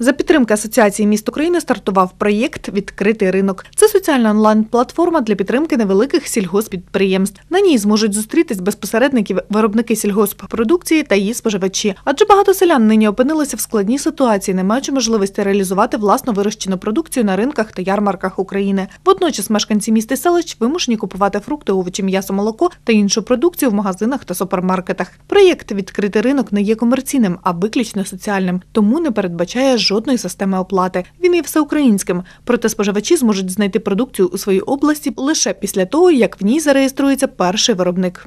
За підтримки Асоціації міст України стартував проєкт Відкритий ринок. Це соціальна онлайн-платформа для підтримки невеликих сільгоспідприємств. На ній зможуть зустрітись безпосередників виробники сільгосппродукції та її споживачі. Адже багато селян нині опинилися в складній ситуації, не маючи можливості реалізувати власно вирощену продукцію на ринках та ярмарках України. Водночас мешканці міст і селищ вимушені купувати фрукти, овочі, м'ясо, молоко та іншу продукцію в магазинах та супермаркетах. Проєкт Відкритий ринок не є комерційним, а виключно соціальним, тому не передбачає жодної системи оплати. Він є всеукраїнським, проте споживачі зможуть знайти продукцію у своїй області лише після того, як в ній зареєструється перший виробник.